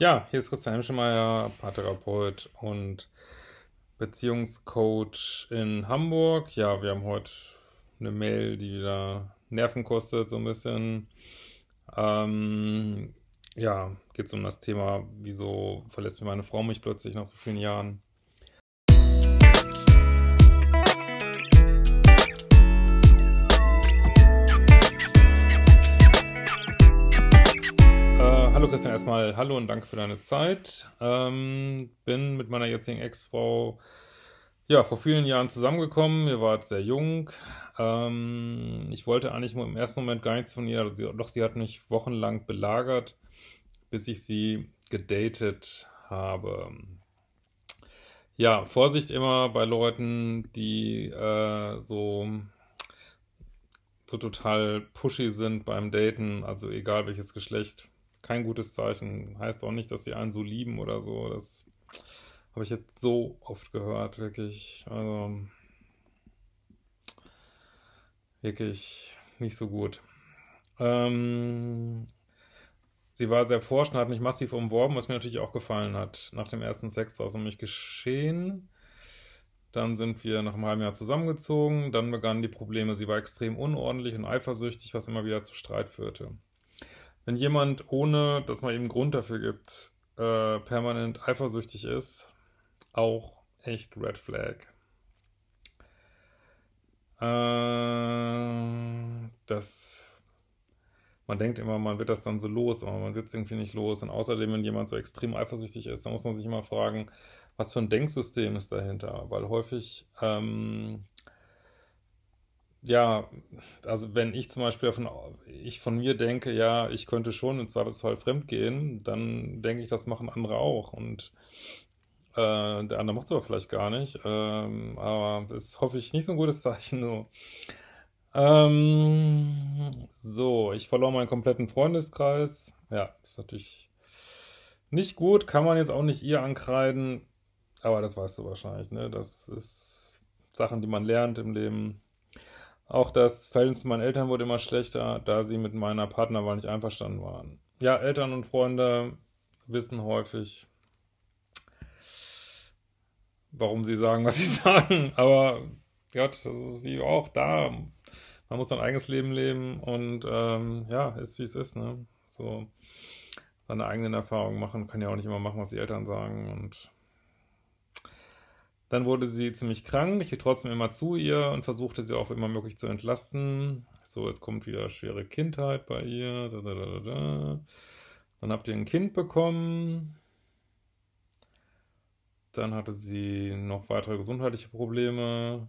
Ja, hier ist Christian Hemschemeyer, Paartherapeut und Beziehungscoach in Hamburg. Ja, wir haben heute eine Mail, die wieder Nerven kostet, so ein bisschen. Ähm, ja, geht es um das Thema, wieso verlässt mir meine Frau mich plötzlich nach so vielen Jahren? Christian, erstmal hallo und danke für deine Zeit. Ähm, bin mit meiner jetzigen Ex-Frau ja, vor vielen Jahren zusammengekommen. Ihr wart sehr jung. Ähm, ich wollte eigentlich im ersten Moment gar nichts von ihr, doch sie hat mich wochenlang belagert, bis ich sie gedatet habe. Ja, Vorsicht immer bei Leuten, die äh, so, so total pushy sind beim Daten, also egal welches Geschlecht kein gutes Zeichen. Heißt auch nicht, dass sie einen so lieben oder so. Das habe ich jetzt so oft gehört, wirklich. Also wirklich nicht so gut. Ähm, sie war sehr forsch und hat mich massiv umworben, was mir natürlich auch gefallen hat. Nach dem ersten Sex war es um mich geschehen. Dann sind wir nach einem halben Jahr zusammengezogen. Dann begannen die Probleme. Sie war extrem unordentlich und eifersüchtig, was immer wieder zu Streit führte wenn jemand, ohne dass man eben Grund dafür gibt, äh, permanent eifersüchtig ist, auch echt Red Flag. Äh, das, man denkt immer, man wird das dann so los, aber man wird es irgendwie nicht los. Und außerdem, wenn jemand so extrem eifersüchtig ist, dann muss man sich immer fragen, was für ein Denksystem ist dahinter? Weil häufig ähm, ja, also wenn ich zum Beispiel von, ich von mir denke, ja, ich könnte schon im Zweifelsfall fremd gehen, dann denke ich, das machen andere auch. Und äh, der andere macht es aber vielleicht gar nicht. Ähm, aber das hoffe ich nicht so ein gutes Zeichen. So. Ähm, so, ich verlor meinen kompletten Freundeskreis. Ja, ist natürlich nicht gut, kann man jetzt auch nicht ihr ankreiden. Aber das weißt du wahrscheinlich, ne? Das ist Sachen, die man lernt im Leben. Auch das Verhältnis zu meinen Eltern wurde immer schlechter, da sie mit meiner Partnerwahl nicht einverstanden waren. Ja, Eltern und Freunde wissen häufig, warum sie sagen, was sie sagen. Aber Gott, das ist wie auch da. Man muss sein eigenes Leben leben und ähm, ja, ist wie es ist, ne? So seine eigenen Erfahrungen machen, kann ja auch nicht immer machen, was die Eltern sagen und dann wurde sie ziemlich krank. Ich gehe trotzdem immer zu ihr und versuchte sie auch immer möglich zu entlasten. So, es kommt wieder schwere Kindheit bei ihr. Da, da, da, da. Dann habt ihr ein Kind bekommen. Dann hatte sie noch weitere gesundheitliche Probleme.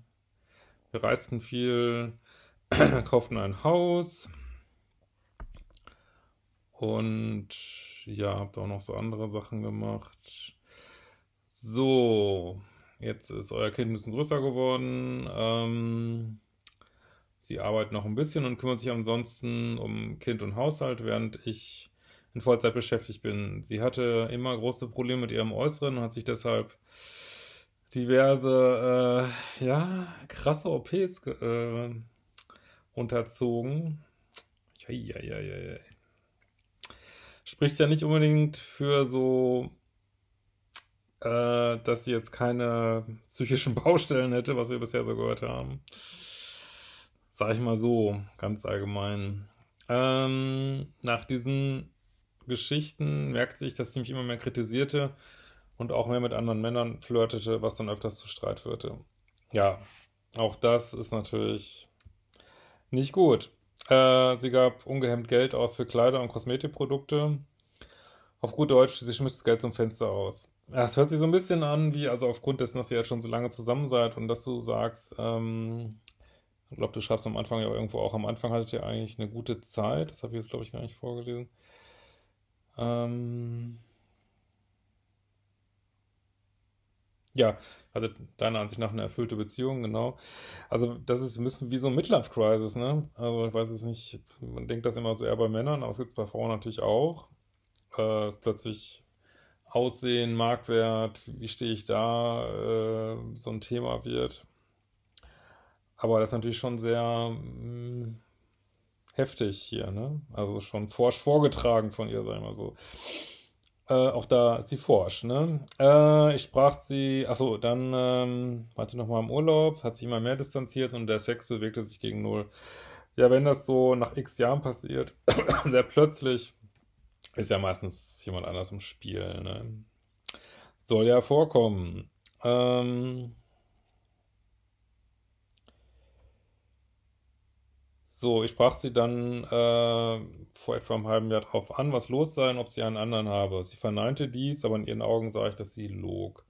Wir reisten viel, kauften ein Haus. Und ja, habt auch noch so andere Sachen gemacht. So, jetzt ist euer Kind ein bisschen größer geworden. Ähm, sie arbeitet noch ein bisschen und kümmert sich ansonsten um Kind und Haushalt, während ich in Vollzeit beschäftigt bin. Sie hatte immer große Probleme mit ihrem Äußeren und hat sich deshalb diverse, äh, ja, krasse OPs äh, unterzogen. Eieieiei. Spricht ja nicht unbedingt für so äh, dass sie jetzt keine psychischen Baustellen hätte, was wir bisher so gehört haben. Sag ich mal so, ganz allgemein. Ähm, nach diesen Geschichten merkte ich, dass sie mich immer mehr kritisierte und auch mehr mit anderen Männern flirtete, was dann öfters zu Streit führte. Ja, auch das ist natürlich nicht gut. Äh, sie gab ungehemmt Geld aus für Kleider und Kosmetikprodukte. Auf gut Deutsch, sie schmiss das Geld zum Fenster aus. Ja, es hört sich so ein bisschen an, wie, also aufgrund dessen, dass ihr jetzt schon so lange zusammen seid und dass du sagst, ähm, ich glaube, du schreibst am Anfang ja irgendwo auch, am Anfang hattet ihr eigentlich eine gute Zeit, das habe ich jetzt, glaube ich, gar nicht vorgelesen. Ähm, ja, also deiner Ansicht nach eine erfüllte Beziehung, genau. Also das ist ein bisschen wie so ein Midlife-Crisis, ne? Also ich weiß es nicht, man denkt das immer so eher bei Männern, aber es gibt es bei Frauen natürlich auch. Äh, plötzlich Aussehen, Marktwert, wie stehe ich da, äh, so ein Thema wird. Aber das ist natürlich schon sehr mh, mm, heftig hier, ne? Also schon forsch vorgetragen von ihr, sag ich mal so. Äh, auch da ist sie forsch, ne? Äh, ich sprach sie, achso, dann ähm, war sie nochmal im Urlaub, hat sich immer mehr distanziert und der Sex bewegte sich gegen Null. Ja, wenn das so nach x Jahren passiert, sehr plötzlich, ist ja meistens jemand anders im Spiel, ne? Soll ja vorkommen. Ähm so, ich sprach sie dann äh, vor etwa einem halben Jahr darauf an, was los sei und ob sie einen anderen habe. Sie verneinte dies, aber in ihren Augen sah ich, dass sie log.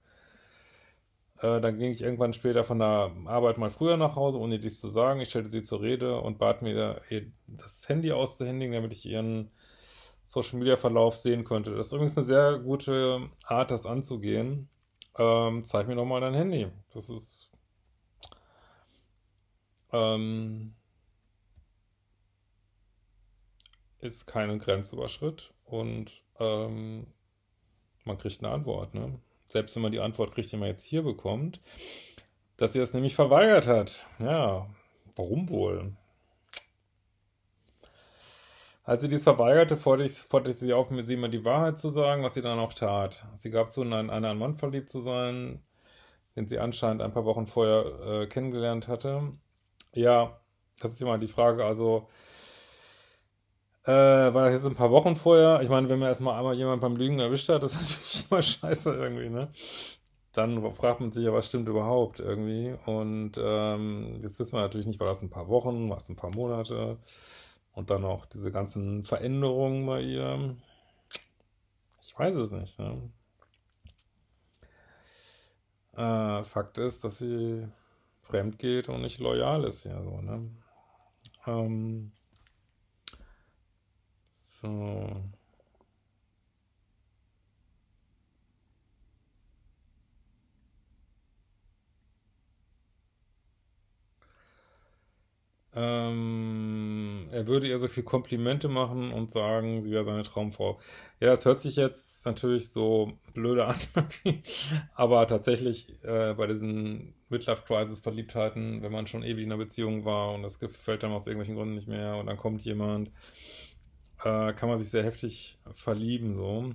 Äh, dann ging ich irgendwann später von der Arbeit mal früher nach Hause, ohne dies zu sagen. Ich stellte sie zur Rede und bat mir, das Handy auszuhändigen, damit ich ihren Social Media Verlauf sehen könnte. Das ist übrigens eine sehr gute Art, das anzugehen. Ähm, zeig mir doch mal dein Handy. Das ist. Ähm, ist kein Grenzüberschritt und ähm, man kriegt eine Antwort. Ne? Selbst wenn man die Antwort kriegt, die man jetzt hier bekommt, dass sie das nämlich verweigert hat. Ja, warum wohl? Als sie dies verweigerte, forderte, forderte sie auf, mir sie immer die Wahrheit zu sagen, was sie dann auch tat. Sie gab zu, in einen anderen Mann verliebt zu sein, den sie anscheinend ein paar Wochen vorher äh, kennengelernt hatte. Ja, das ist immer die Frage, also äh, war das jetzt ein paar Wochen vorher? Ich meine, wenn man erstmal einmal jemand beim Lügen erwischt hat, das ist natürlich immer scheiße irgendwie, ne? Dann fragt man sich ja, was stimmt überhaupt irgendwie? Und ähm, jetzt wissen wir natürlich nicht, war das ein paar Wochen, war es ein paar Monate? Und dann auch diese ganzen Veränderungen bei ihr. Ich weiß es nicht. Ne? Äh, Fakt ist, dass sie fremd geht und nicht loyal ist ja so. Ne? Ähm, so. Ähm, er würde ihr so viel Komplimente machen und sagen, sie wäre seine Traumfrau. Ja, das hört sich jetzt natürlich so blöde an, aber tatsächlich äh, bei diesen Midlife-Crisis-Verliebtheiten, wenn man schon ewig in einer Beziehung war und das gefällt dann aus irgendwelchen Gründen nicht mehr und dann kommt jemand, äh, kann man sich sehr heftig verlieben so.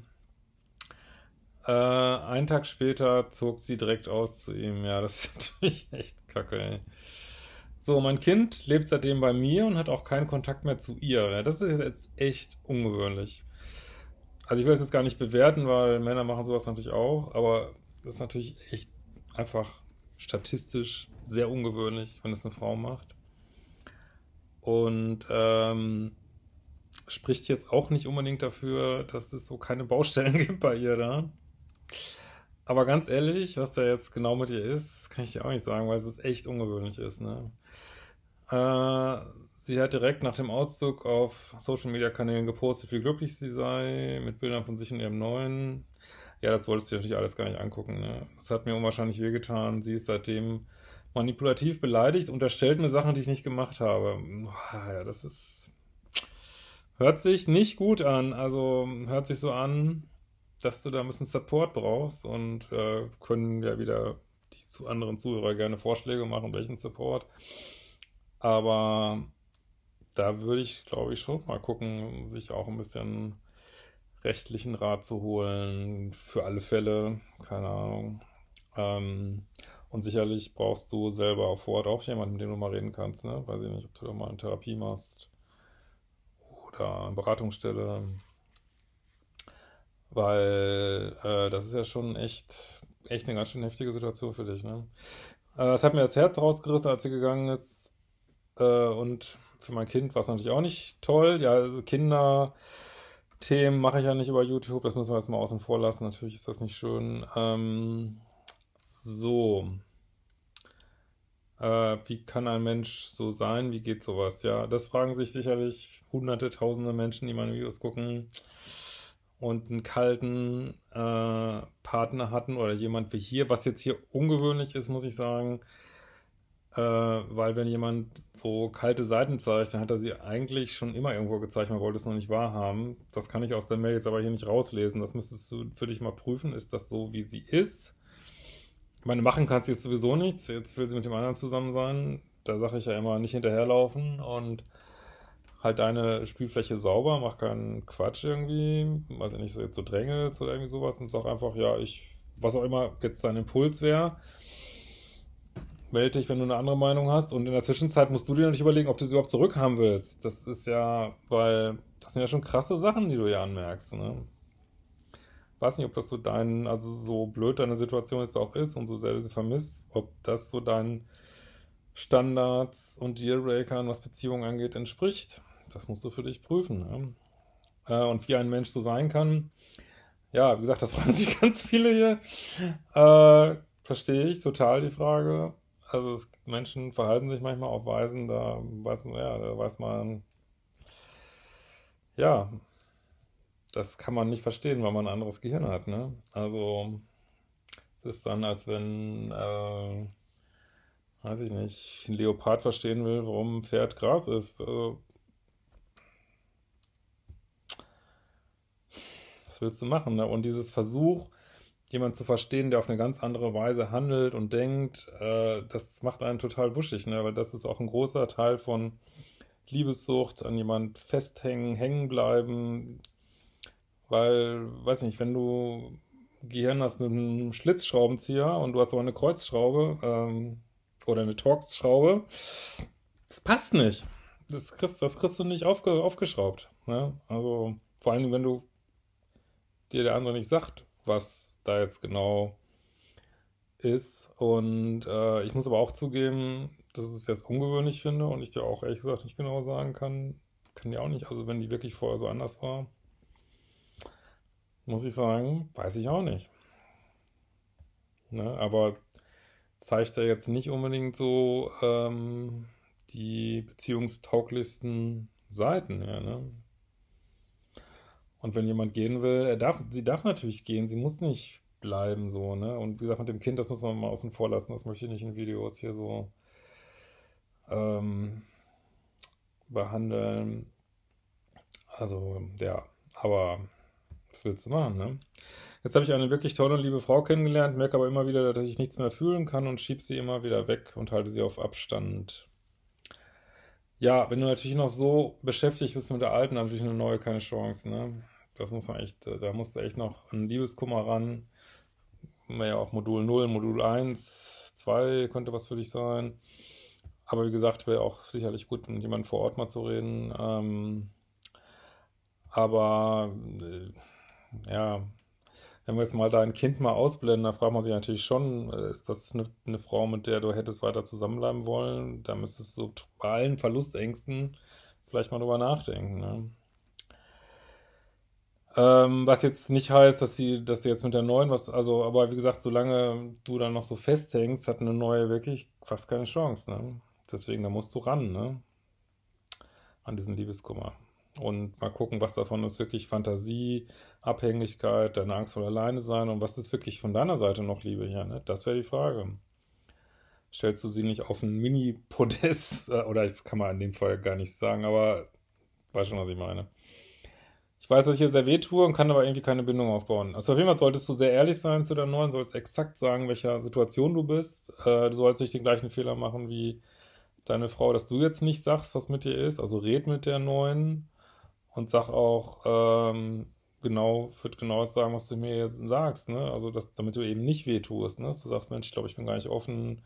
Äh, einen Tag später zog sie direkt aus zu ihm. Ja, das ist natürlich echt kacke, ey. So, mein Kind lebt seitdem bei mir und hat auch keinen Kontakt mehr zu ihr. Das ist jetzt echt ungewöhnlich. Also ich will es jetzt gar nicht bewerten, weil Männer machen sowas natürlich auch, aber das ist natürlich echt einfach statistisch sehr ungewöhnlich, wenn es eine Frau macht. Und ähm, spricht jetzt auch nicht unbedingt dafür, dass es so keine Baustellen gibt bei ihr da. Aber ganz ehrlich, was da jetzt genau mit ihr ist, kann ich dir auch nicht sagen, weil es echt ungewöhnlich ist. Ne? Äh, sie hat direkt nach dem Auszug auf Social-Media-Kanälen gepostet, wie glücklich sie sei, mit Bildern von sich und ihrem Neuen. Ja, das wolltest du dir natürlich alles gar nicht angucken. Ne? Das hat mir unwahrscheinlich wehgetan. Sie ist seitdem manipulativ beleidigt, unterstellt mir Sachen, die ich nicht gemacht habe. Boah, ja, das ist... Hört sich nicht gut an. Also hört sich so an, dass du da ein bisschen Support brauchst und äh, können ja wieder die zu anderen Zuhörer gerne Vorschläge machen, welchen Support. Aber da würde ich, glaube ich, schon mal gucken, sich auch ein bisschen rechtlichen Rat zu holen, für alle Fälle, keine Ahnung. Ähm, und sicherlich brauchst du selber vor Ort auch jemanden, mit dem du mal reden kannst, ne? Weiß ich nicht, ob du da mal eine Therapie machst oder eine Beratungsstelle. Weil äh, das ist ja schon echt, echt eine ganz schön heftige Situation für dich. Ne? Äh, es hat mir das Herz rausgerissen, als sie gegangen ist. Äh, und für mein Kind war es natürlich auch nicht toll. Ja, also Kinderthemen mache ich ja nicht über YouTube. Das müssen wir jetzt mal außen vor lassen. Natürlich ist das nicht schön. Ähm, so. Äh, wie kann ein Mensch so sein? Wie geht sowas? Ja, das fragen sich sicherlich hunderte, tausende Menschen, die meine Videos gucken und einen kalten äh, Partner hatten oder jemand wie hier, was jetzt hier ungewöhnlich ist, muss ich sagen, äh, weil wenn jemand so kalte Seiten zeigt, dann hat er sie eigentlich schon immer irgendwo gezeigt, man wollte es noch nicht wahrhaben. Das kann ich aus der Mail jetzt aber hier nicht rauslesen. Das müsstest du für dich mal prüfen. Ist das so, wie sie ist? Ich meine, machen kannst du jetzt sowieso nichts. Jetzt will sie mit dem anderen zusammen sein. Da sage ich ja immer, nicht hinterherlaufen und halt deine Spielfläche sauber, mach keinen Quatsch irgendwie, weiß ich nicht, so jetzt so Drängels oder irgendwie sowas und sag einfach, ja, ich, was auch immer jetzt dein Impuls wäre, melde dich, wenn du eine andere Meinung hast. Und in der Zwischenzeit musst du dir natürlich überlegen, ob du sie überhaupt zurückhaben willst. Das ist ja, weil das sind ja schon krasse Sachen, die du ja anmerkst. Ne? Weiß nicht, ob das so dein, also so blöd deine Situation jetzt auch ist und so sehr du sie vermisst, ob das so deinen Standards und Dealbreakern, was Beziehungen angeht, entspricht das musst du für dich prüfen. Ne? Äh, und wie ein Mensch so sein kann, ja, wie gesagt, das fragen sich ganz viele hier. Äh, verstehe ich total die Frage. Also es, Menschen verhalten sich manchmal auf Weisen, da weiß man, ja, da weiß man, ja, das kann man nicht verstehen, weil man ein anderes Gehirn hat, ne? Also es ist dann, als wenn, äh, weiß ich nicht, ein Leopard verstehen will, warum ein Pferd Gras ist. Also, willst du machen? Ne? Und dieses Versuch, jemanden zu verstehen, der auf eine ganz andere Weise handelt und denkt, äh, das macht einen total wuschig, ne? weil das ist auch ein großer Teil von Liebessucht, an jemand festhängen, hängen bleiben, weil, weiß nicht, wenn du Gehirn hast mit einem Schlitzschraubenzieher und du hast aber eine Kreuzschraube ähm, oder eine Torx-Schraube, das passt nicht. Das kriegst, das kriegst du nicht aufge, aufgeschraubt. Ne? Also vor allem, wenn du dir der andere nicht sagt, was da jetzt genau ist. Und äh, ich muss aber auch zugeben, dass ich es jetzt ungewöhnlich finde und ich dir auch ehrlich gesagt nicht genau sagen kann. Kann die auch nicht. Also wenn die wirklich vorher so anders war, muss ich sagen, weiß ich auch nicht. Ne? Aber zeigt ja jetzt nicht unbedingt so ähm, die beziehungstauglichsten Seiten her. Ne? Und wenn jemand gehen will, er darf, sie darf natürlich gehen, sie muss nicht bleiben, so, ne? Und wie gesagt, mit dem Kind, das muss man mal außen vor lassen, das möchte ich nicht in Videos hier so ähm, behandeln. Also, ja, aber was willst du machen, ne? Jetzt habe ich eine wirklich tolle und liebe Frau kennengelernt, merke aber immer wieder, dass ich nichts mehr fühlen kann und schiebe sie immer wieder weg und halte sie auf Abstand. Ja, wenn du natürlich noch so beschäftigt bist mit der alten, dann natürlich eine neue keine Chance, ne? das muss man echt, äh, da musst du echt noch an Liebeskummer ran. Haben wir ja auch Modul 0, Modul 1, 2 könnte was für dich sein. Aber wie gesagt, wäre auch sicherlich gut, mit jemandem vor Ort mal zu reden. Ähm, aber äh, ja, wenn wir jetzt mal dein Kind mal ausblenden, da fragt man sich natürlich schon, äh, ist das eine, eine, Frau, mit der du hättest weiter zusammenbleiben wollen? Da müsstest du bei allen Verlustängsten vielleicht mal drüber nachdenken. Ne? Ähm, was jetzt nicht heißt, dass sie, dass du jetzt mit der neuen was, also, aber wie gesagt, solange du dann noch so festhängst, hat eine neue wirklich fast keine Chance, ne? Deswegen, da musst du ran, ne? An diesen Liebeskummer. Und mal gucken, was davon ist wirklich Fantasie, Abhängigkeit, deine Angst vor alleine sein und was ist wirklich von deiner Seite noch Liebe hier, ne? Das wäre die Frage. Stellst du sie nicht auf ein Mini-Podest, äh, oder kann man in dem Fall gar nicht sagen, aber weißt schon, was ich meine weiß, dass ich hier sehr weh tue und kann aber irgendwie keine Bindung aufbauen. Also auf jeden Fall solltest du sehr ehrlich sein zu der neuen, sollst exakt sagen, welcher Situation du bist. Äh, du sollst nicht den gleichen Fehler machen wie deine Frau, dass du jetzt nicht sagst, was mit dir ist. Also red mit der neuen und sag auch, ähm, genau, wird genau das sagen, was du mir jetzt sagst, ne? Also, dass, damit du eben nicht weh tust, ne? Dass du sagst, Mensch, ich glaube, ich bin gar nicht offen,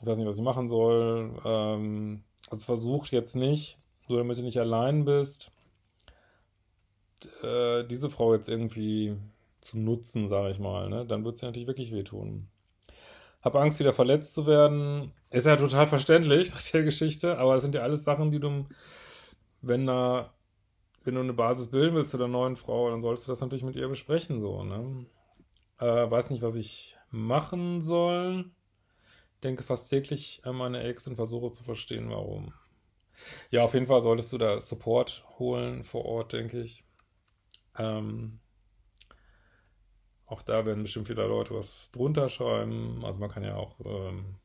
ich weiß nicht, was ich machen soll. Ähm, also versuch jetzt nicht, nur damit du nicht allein bist, äh, diese Frau jetzt irgendwie zu nutzen, sage ich mal, ne? dann wird sie natürlich wirklich wehtun. Hab Angst, wieder verletzt zu werden. Ist ja total verständlich nach der Geschichte, aber es sind ja alles Sachen, die du, wenn da, wenn du eine Basis bilden willst zu der neuen Frau, dann solltest du das natürlich mit ihr besprechen, so, ne? Äh, weiß nicht, was ich machen soll. Denke fast täglich an meine Ex und versuche zu verstehen, warum. Ja, auf jeden Fall solltest du da Support holen vor Ort, denke ich. Ähm, auch da werden bestimmt viele Leute was drunter schreiben. Also man kann ja auch ähm,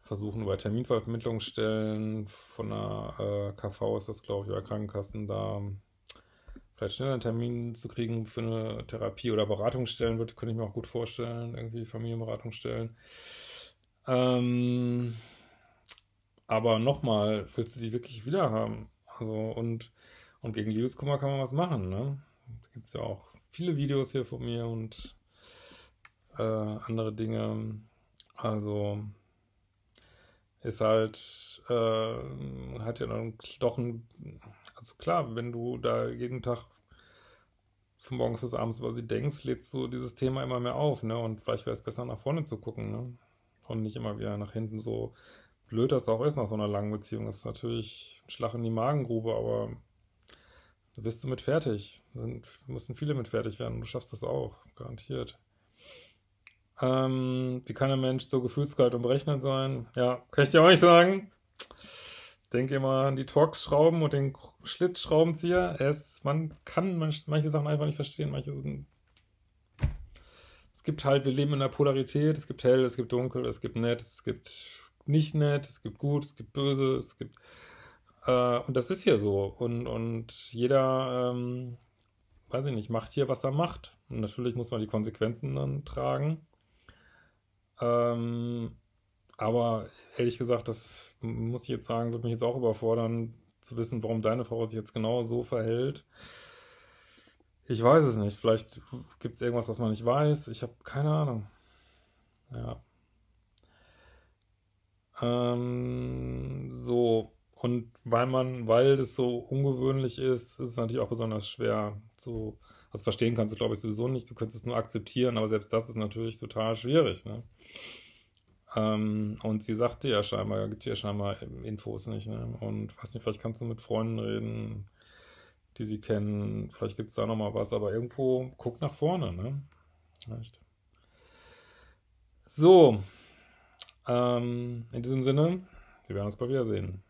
versuchen, bei Terminvermittlungsstellen von der äh, KV ist das, glaube ich, oder Krankenkassen da ähm, vielleicht schneller einen Termin zu kriegen für eine Therapie oder Beratungsstellen, würde, könnte ich mir auch gut vorstellen, irgendwie Familienberatungsstellen. Ähm, aber nochmal, willst du die wirklich wieder haben? Also, und und gegen Liebeskummer kann man was machen, ne? Da gibt es ja auch viele Videos hier von mir und äh, andere Dinge. Also ist halt, äh, hat ja dann doch ein, also klar, wenn du da jeden Tag von morgens bis abends über sie denkst, lädst du dieses Thema immer mehr auf, ne? Und vielleicht wäre es besser, nach vorne zu gucken, ne? Und nicht immer wieder nach hinten so blöd das auch ist nach so einer langen Beziehung. Das ist natürlich ein Schlag in die Magengrube, aber da bist du mit fertig. Sind, müssen viele mit fertig werden. Du schaffst das auch, garantiert. Ähm, wie kann ein Mensch so gefühlskalt und berechnet sein? Ja, kann ich dir auch nicht sagen. Denke immer an die Torx-Schrauben und den Schlitzschraubenzieher. Es, man kann manche Sachen einfach nicht verstehen. Manche sind. Es gibt halt, wir leben in einer Polarität. Es gibt hell, es gibt dunkel, es gibt nett, es gibt nicht nett, es gibt gut, es gibt böse, es gibt äh, und das ist hier so. Und, und jeder, ähm, weiß ich nicht, macht hier, was er macht. Und natürlich muss man die Konsequenzen dann tragen. Ähm, aber ehrlich gesagt, das muss ich jetzt sagen, würde mich jetzt auch überfordern, zu wissen, warum deine Frau sich jetzt genau so verhält. Ich weiß es nicht. Vielleicht gibt es irgendwas, was man nicht weiß. Ich habe keine Ahnung. Ja. Ähm, so. Und weil man, weil das so ungewöhnlich ist, ist es natürlich auch besonders schwer zu. Also verstehen kannst du, glaube ich, sowieso nicht. Du könntest es nur akzeptieren, aber selbst das ist natürlich total schwierig, ne? Ähm, und sie sagte ja scheinbar, gibt ja scheinbar Infos nicht, ne? Und weiß nicht, vielleicht kannst du mit Freunden reden, die sie kennen. Vielleicht gibt es da nochmal was, aber irgendwo guck nach vorne, ne? Echt. So. Ähm, in diesem Sinne, wir werden uns bald wiedersehen.